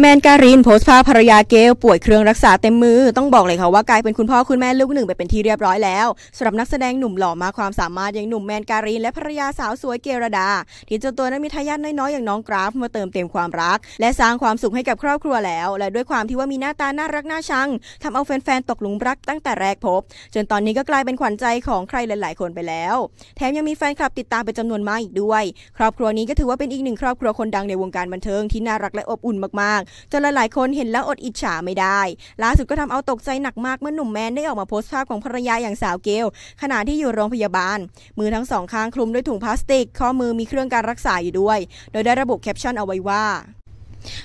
แมนการินโพสต์ภาพภรรยาเกลป่วยเครื่องรักษาเต็มมือต้องบอกเลยค่ะว่ากลายเป็นคุณพ่อคุณแม่ลูกหนึ่งไปเป็นที่เรียบร้อยแล้วสำหรับนักแสดงหนุ่มหล่อมาความสามารถอย่างหนุ่มแมนการินและภรรยาสาวสวยเกลรดาที่เจ้าตัวนั้นมีทายาทน้อยๆอย่างน้องกราฟมาเติมเต็มความรัก และสร้างความสุขให้กับครอบครัวแล้ว และด้วยความที่ว่ามีหน้าตาน่ารักน่าชังทำเอาแฟนๆตกหลุมรักตั้งแต่แรกพบ จนตอนนี้ก็กลายเป็นขวัญใจของใครหลายๆคนไปแล้วแถมยังมีแฟนคลับติดตามเป็นจำนวนมากอีกด้วย ครอบครัวนี้ก็ถือว่าเป็นอีกหนึ่งครอบครัวคนดังในวงการบันเทิงที่น่ารักและอบอุ่นมากจนหลายๆคนเห็นแล้วอดอิจฉาไม่ได้ ล่าสุดก็ทำเอาตกใจหนักมากเมื่อหนุ่มแมนได้ออกมาโพสต์ภาพของภรรยาอย่างสาวเกลขณะที่อยู่โรงพยาบาล มือทั้งสองข้างคลุมด้วยถุงพลาสติก ข้อมือมีเครื่องการรักษาอยู่ด้วย โดยได้ระบุแคปชั่นเอาไว้ว่า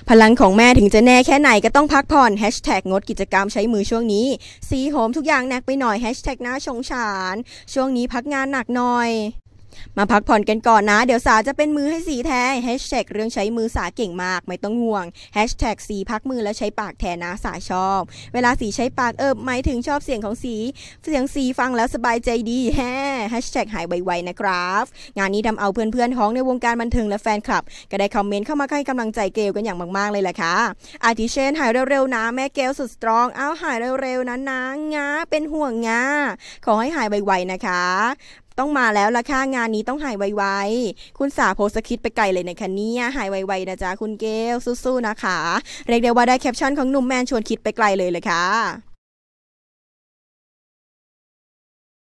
พลังของแม่ถึงจะแน่แค่ไหนก็ต้องพักผ่อนแฮชแท็กงดกิจกรรมใช้มือช่วงนี้ สีโหมทุกอย่างหนักไปหน่อยแฮชแท็กหน้าชงฉาน ช่วงนี้พักงานหนักหน่อยมาพักผ่อนกันก่อนนะ เดี๋ยวสาจะเป็นมือให้สีแทนแฮชแท็กเรื่องใช้มือสาเก่งมาก ไม่ต้องห่วงแฮชแท็กสีพักมือแล้วใช้ปากแทนนะสาชอบ เวลาสีใช้ปากเอิบหมายถึงชอบเสียงของสี เสียงสีฟังแล้วสบายใจดีแฮแฮชแท็กหายไวๆนะครับ งานนี้ทำเอาเพื่อนๆท้องในวงการบันเทิงและแฟนคลับ ก็ได้คอมเมนต์เข้ามาให้กำลังใจเกลกันอย่างมากๆเลยแหละค่ะ อาทิเช่นหายเร็วๆนะแม่เกลสุดสตรองเอาหายเร็วๆนะนะงาเป็นห่วงงาขอให้หายไวๆนะคะต้องมาแล้วละค่ะงานนี้ต้องหายไวๆ คุณสาโพสคิดไปไกลเลยในคันนี้หายไวๆนะจ๊ะ คุณเกลสู้ๆนะคะ เรียกได้ว่าได้แคปชั่นของหนุ่มแมน ชวนคิดไปไกลเลยเลยค่ะ